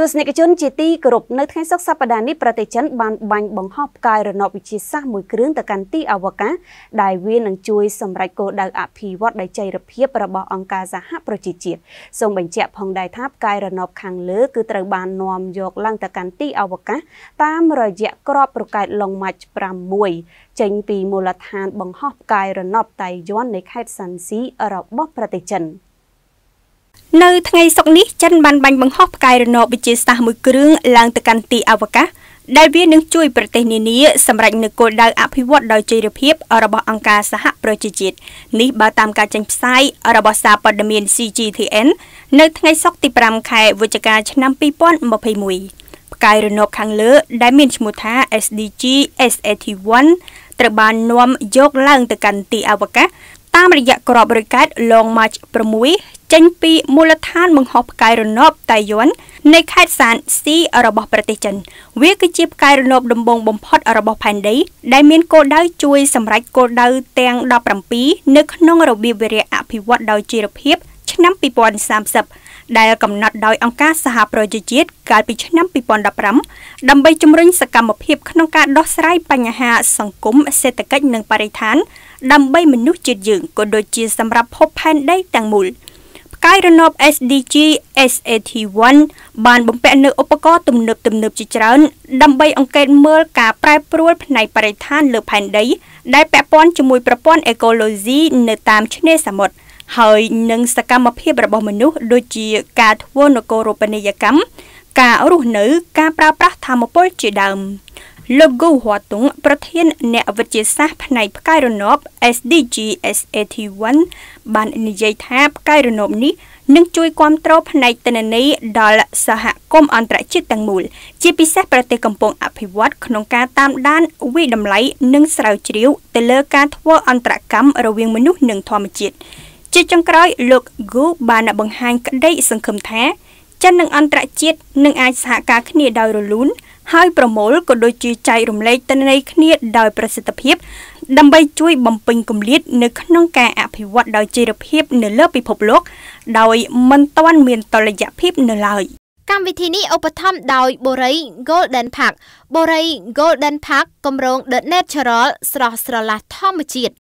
ទស្សនិកជនជាទីគោរពនៅថ្ងៃសុក្រសប្តាហ៍នេះប្រទេសចិនបានបាញ់បង្ហោះផ្កាយរណបវិជាសាស្ត្រមួយគ្រឿងទៅកាន់ទីអវកាសដែលវានឹងជួយសម្រេចគោលដៅអភិវឌ្ឍដោយចីរភាពរបស់អង្គការសហប្រជាជាតិសូមបញ្ជាក់ផងដែរថាផ្កាយរណបខាងលើគឺត្រូវបាននាំយកឡើងទៅកាន់ទីអវកាសតាមរយៈក្របប្រកែកឡុងម៉ាច់6ចេញពីមូលដ្ឋានបង្ហោះផ្កាយរណបតៃយ័ននៃខេត្តសាន់ស៊ីរបស់ប្រទេសចិន។នៅថ្ងៃសុក្រនេះចិនបានបាញ់បង្ហោះផ្កាយរណបវិជាសាស្ត្រមួយគ្រឿងឡើងទៅកាន់ទីអវកាសដែលវានឹងជួយប្រទេសនានាសម្រេចនូវគោលដៅអភិវឌ្ឍដោយចីរភាពរបស់អង្គការសហប្រជាជាតិនេះបើតាមការចេញផ្សាយរបស់សារព័ត៌មាន CGTN នៅថ្ងៃសុក្រទី5ខែវិច្ឆិកាឆ្នាំ2021ផ្កាយរណបខាងលើដែលមានឈ្មោះថា SDG SAT1 ត្រូវបាននាំយកឡើងទៅកាន់ទីអវកាសតាមរយៈក្របរយកាត Long March 6ចេញពីមូលដ្ឋានបង្ហោះផ្កាយរណបតៃយ័ននៃខេត្តសានស៊ីរបស់ប្រទេសចិន វាគឺជាផ្កាយរណបដំបងបំផុតរបស់ផែនដី ដែលមានគោលដៅជួយសម្រេចគោលដៅទាំង17នៅក្នុងរបៀបវារៈអភិវឌ្ឍដោយជីវភាពឆ្នាំ2030ដែលកំណត់ដោយអង្គការសហប្រជាជាតិកាលពីឆ្នាំ2015ដើម្បីជំរុញសកម្មភាពក្នុងការដោះស្រាយបញ្ហាសង្គមសេដ្ឋកិច្ចនិងបរិស្ថាន ដើម្បីមនុស្សជាតិយើងក៏ដូចជាសម្រាប់ភពផែនដីទាំងមូល។កាយរណប SDG SAT1 បានបំពាក់នូវឧបករណ៍ទំនើបទំនើបជាច្រើនដើម្បីអង្កេតមើលការប្រែប្រួល ផ្នែកបរិស្ថាន លើ ផែនដីដែលពាក់ព័ន្ធជាមួយប្រព័ន្ធអេកូឡូស៊ីនៅតាម ឆ្នេរសមុទ្រហើយនឹងសកម្មភាពរបស់មនុស្សដូចជាការធ្វើនគរូបនីយកម្មការរស់នៅ ការប្រើប្រាស់ធម្មពលជាដើម។លោកគូហួតុង ប្រធាន អ្នកវិទ្យាសាស្ត្រផ្នែកផ្កាយរណប SDG SAT1 បាននិយាយថាផ្កាយរណបនេះនឹងជួយគ្រប់គ្រងផ្នែកទិន្នន័យដល់សហគមន៍អន្តរជាតិទាំងមូលជាពិសេសប្រទេសកំពុងអភិវឌ្ឍក្នុងការតាមដានវិតម្លៃនិងស្រាវជ្រាវទៅលើ ការធ្វើអន្តរកម្មរវាងមនុស្សនិងធម្មជាតិជាចុងក្រោយលោក Gu បានបង្ហាញ ក្តី សង្ឃឹមថាចិននិងអន្តរជាតិនឹងអាចសហការគ្នាដោយរលូនហើយប្រមូលក៏ដូចជាចែករំលែកទិន្នន័យគ្នាដោយប្រសិទ្ធភាព ដើម្បី ជួយបំពេញគម្លាតនៅក្នុងការអភិវឌ្ឍដោយចីរភាពនៅលើពិភពលោក ដោយមិនទាន់មានតលយៈភាពនៅឡើយកម្មវិធីនេះឧបត្ថម្ភដោយបូរី Golden Park បូរី Golden Park គម្រោង The Natural ស្រស់ស្រឡះធម្មជាតិ